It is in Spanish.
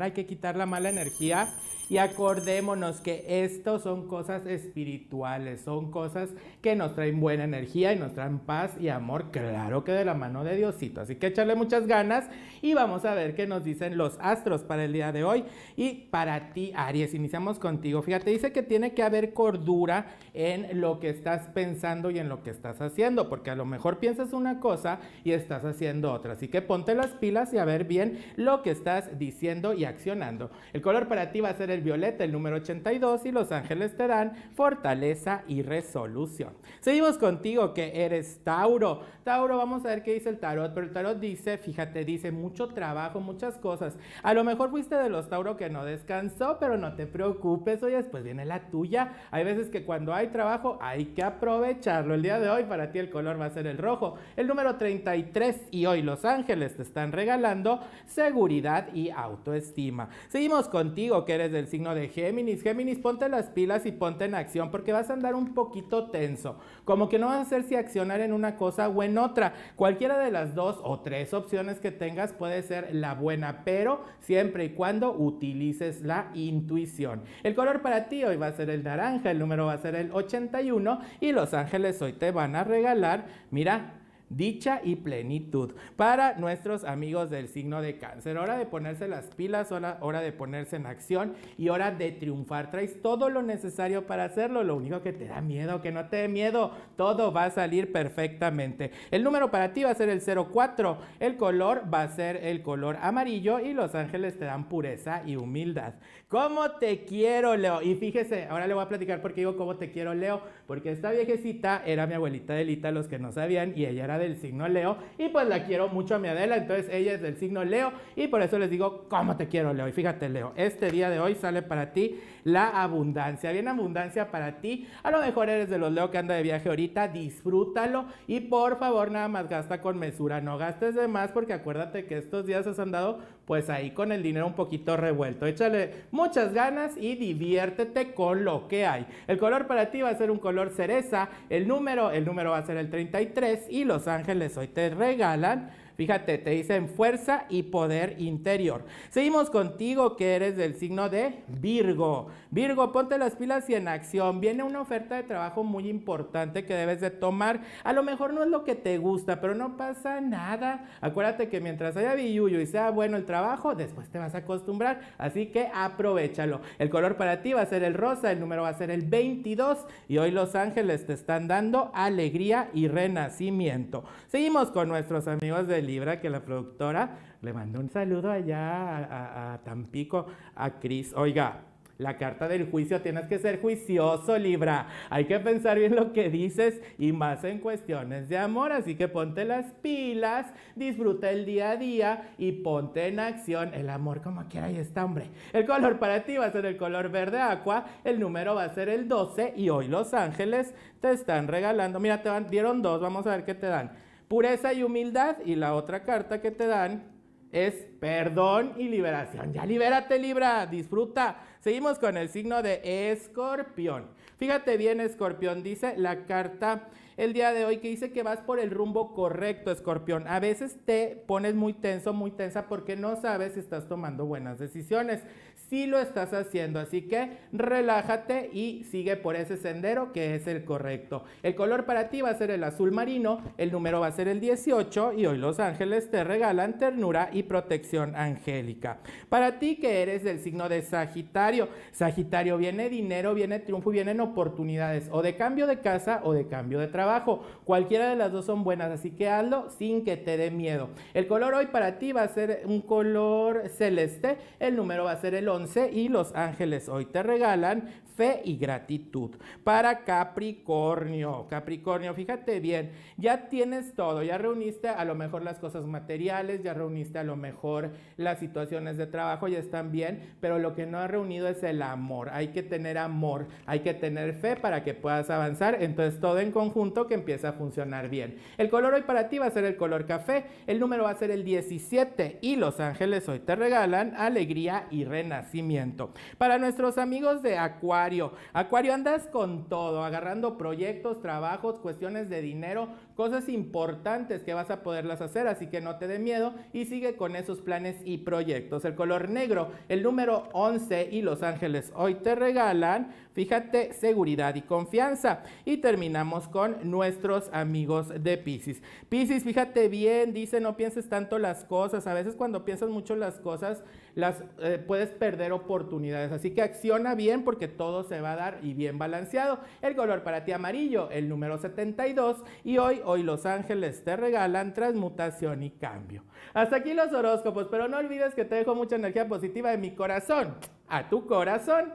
Hay que quitar la mala energía y acordémonos que esto son cosas espirituales, son cosas que nos traen buena energía y nos traen paz y amor, claro que de la mano de Diosito. Así que échale muchas ganas y vamos a ver qué nos dicen los astros para el día de hoy y para ti, Aries. Iniciamos contigo. Fíjate, dice que tiene que haber cordura en lo que estás pensando y en lo que estás haciendo, porque a lo mejor piensas una cosa y estás haciendo otra. Así que ponte las pilas y a ver bien lo que estás diciendo y accionando. El color para ti va a ser el violeta el número 82 y los ángeles te dan fortaleza y resolución. Seguimos contigo que eres Tauro. Tauro, vamos a ver qué dice el tarot, pero el tarot dice, fíjate, dice mucho trabajo, muchas cosas. A lo mejor fuiste de los Tauro que no descansó, pero no te preocupes, hoy después viene la tuya. Hay veces que cuando hay trabajo hay que aprovecharlo. El día de hoy para ti el color va a ser el rojo. El número 33 y hoy los ángeles te están regalando seguridad y autoestima. Seguimos contigo que eres del signo de Géminis. Géminis, ponte las pilas y ponte en acción porque vas a andar un poquito tenso. Como que no vas a hacer si accionar en una cosa o en otra. Cualquiera de las dos o tres opciones que tengas puede ser la buena, pero siempre y cuando utilices la intuición. El color para ti hoy va a ser el naranja, el número va a ser el 81 y los ángeles hoy te van a regalar, mira, dicha y plenitud para nuestros amigos del signo de cáncer. Hora de ponerse las pilas, hora, de ponerse en acción y hora de triunfar. Traes todo lo necesario para hacerlo. Lo único que te da miedo, que no te dé miedo, todo va a salir perfectamente. El número para ti va a ser el 04. El color va a ser el color amarillo y los ángeles te dan pureza y humildad. ¿Cómo te quiero, Leo? Y fíjese, ahora le voy a platicar porque digo cómo te quiero, Leo, porque esta viejecita era mi abuelita Delita, los que no sabían, y ella era del signo Leo y pues la quiero mucho a mi Adela, entonces ella es del signo Leo y por eso les digo, ¿cómo te quiero Leo? Y fíjate Leo, este día de hoy sale para ti la abundancia, bien abundancia para ti, a lo mejor eres de los Leo que anda de viaje ahorita, disfrútalo y por favor nada más gasta con mesura, no gastes de más porque acuérdate que estos días has andado pues ahí con el dinero un poquito revuelto, échale muchas ganas y diviértete con lo que hay. El color para ti va a ser un color cereza, el número, el número va a ser el 33 y los ángeles hoy te regalan Fíjate, te dicen fuerza y poder interior. Seguimos contigo que eres del signo de Virgo. Virgo, ponte las pilas y en acción. Viene una oferta de trabajo muy importante que debes de tomar. A lo mejor no es lo que te gusta, pero no pasa nada. Acuérdate que mientras haya billuyo y sea bueno el trabajo, después te vas a acostumbrar. Así que aprovechalo. El color para ti va a ser el rosa, el número va a ser el 22 y hoy Los Ángeles te están dando alegría y renacimiento. Seguimos con nuestros amigos del Libra, que la productora le mandó un saludo allá a, Tampico, a Cris. Oiga, la carta del juicio, tienes que ser juicioso, Libra. Hay que pensar bien lo que dices y más en cuestiones de amor. Así que ponte las pilas, disfruta el día a día y ponte en acción. El amor como quiera y está, hombre. El color para ti va a ser el color verde agua. El número va a ser el 12 y hoy Los Ángeles te están regalando. Mira, te dieron dos, vamos a ver qué te dan pureza y humildad. Y la otra carta que te dan es perdón y liberación. Ya libérate Libra, disfruta. Seguimos con el signo de escorpión. Fíjate bien, escorpión dice la carta el día de hoy que dice que vas por el rumbo correcto, escorpión. A veces te pones muy tenso, muy tensa porque no sabes si estás tomando buenas decisiones. Si sí lo estás haciendo, así que relájate y sigue por ese sendero que es el correcto. El color para ti va a ser el azul marino, el número va a ser el 18 y hoy los ángeles te regalan ternura y protección angélica. Para ti que eres del signo de Sagitario, Sagitario viene dinero, viene triunfo, vienen oportunidades o de cambio de casa o de cambio de trabajo. Cualquiera de las dos son buenas, así que hazlo sin que te dé miedo. El color hoy para ti va a ser un color celeste, el número va a ser el 11 y los ángeles hoy te regalan fe y gratitud. Para Capricornio, Capricornio, fíjate bien, ya tienes todo, ya reuniste a lo mejor las cosas materiales, ya reuniste a lo mejor las situaciones de trabajo, ya están bien, pero lo que no ha reunido es el amor. Hay que tener amor, hay que tener fe para que puedas avanzar. Entonces todo en conjunto que empieza a funcionar bien. El color hoy para ti va a ser el color café, el número va a ser el 17 y los ángeles hoy te regalan alegría y renacimiento. Para nuestros amigos de Acuario, Acuario andas con todo, agarrando proyectos, trabajos, cuestiones de dinero, cosas importantes que vas a poderlas hacer, así que no te dé miedo y sigue con esos planes y proyectos. El color negro, el número 11 y los ángeles hoy te regalan, fíjate, seguridad y confianza. Y terminamos con nuestros amigos de Pisces. Pisces, fíjate bien, dice, no pienses tanto las cosas. A veces cuando piensas mucho las cosas, las eh, puedes perder oportunidades. Así que acciona bien porque todo se va a dar y bien balanceado. El color para ti amarillo, el número 72. Y hoy, hoy Los Ángeles te regalan transmutación y cambio. Hasta aquí los horóscopos, pero no olvides que te dejo mucha energía positiva de mi corazón a tu corazón.